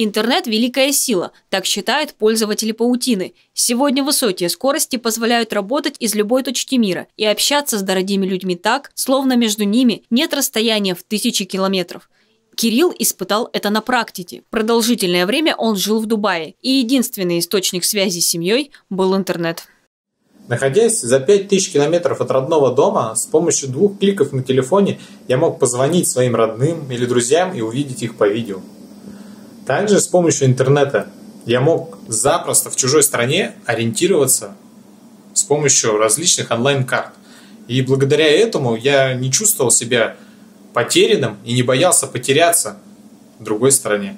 Интернет – великая сила, так считают пользователи паутины. Сегодня высокие скорости позволяют работать из любой точки мира и общаться с дорогими людьми так, словно между ними нет расстояния в тысячи километров. Кирилл испытал это на практике. Продолжительное время он жил в Дубае, и единственный источник связи с семьей был интернет. Находясь за 5000 километров от родного дома, с помощью двух кликов на телефоне я мог позвонить своим родным или друзьям и увидеть их по видео. Также с помощью интернета я мог запросто в чужой стране ориентироваться с помощью различных онлайн-карт. И благодаря этому я не чувствовал себя потерянным и не боялся потеряться в другой стране.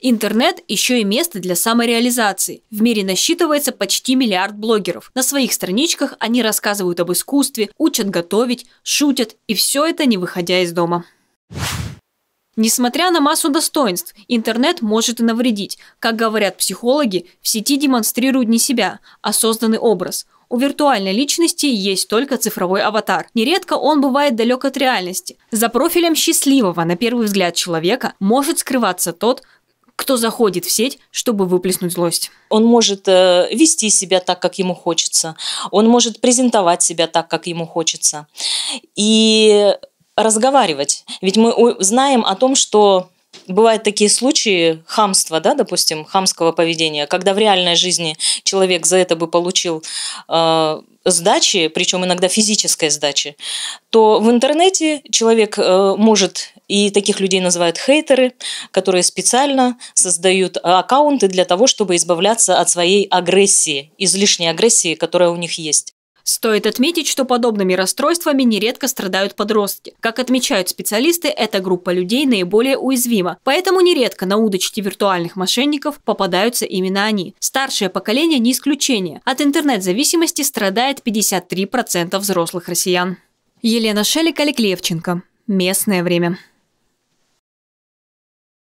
Интернет еще и место для самореализации. В мире насчитывается почти миллиард блогеров. На своих страничках они рассказывают об искусстве, учат готовить, шутят, и все это не выходя из дома. Несмотря на массу достоинств, интернет может и навредить. Как говорят психологи, в сети демонстрируют не себя, а созданный образ – у виртуальной личности есть только цифровой аватар. Нередко он бывает далек от реальности. За профилем счастливого, на первый взгляд, человека может скрываться тот, кто заходит в сеть, чтобы выплеснуть злость. Он может э, вести себя так, как ему хочется. Он может презентовать себя так, как ему хочется. И разговаривать. Ведь мы знаем о том, что бывают такие случаи хамства, да, допустим, хамского поведения, когда в реальной жизни человек за это бы получил э, сдачи, причем иногда физической сдачи, то в интернете человек э, может, и таких людей называют хейтеры, которые специально создают аккаунты для того, чтобы избавляться от своей агрессии, излишней агрессии, которая у них есть. Стоит отметить, что подобными расстройствами нередко страдают подростки. Как отмечают специалисты, эта группа людей наиболее уязвима, поэтому нередко на удочке виртуальных мошенников попадаются именно они. Старшее поколение не исключение. От интернет-зависимости страдает 53% взрослых россиян. Елена Шелик, Олег Левченко. Местное время.